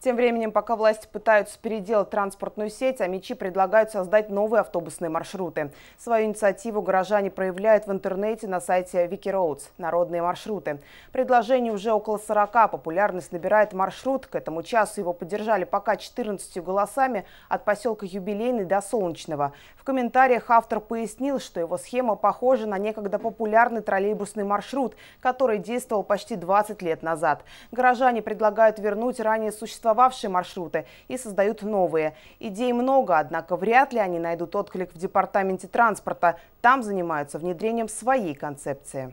Тем временем, пока власти пытаются переделать транспортную сеть, амичи предлагают создать новые автобусные маршруты. Свою инициативу горожане проявляют в интернете на сайте Викироудс «Народные маршруты». Предложение уже около 40, популярность набирает маршрут. К этому часу его поддержали пока 14 голосами от поселка Юбилейный до Солнечного. В комментариях автор пояснил, что его схема похожа на некогда популярный троллейбусный маршрут, который действовал почти 20 лет назад. Горожане предлагают вернуть ранее существовавшие существовавшие маршруты и создают новые. Идей много, однако вряд ли они найдут отклик в департаменте транспорта. Там занимаются внедрением своей концепции.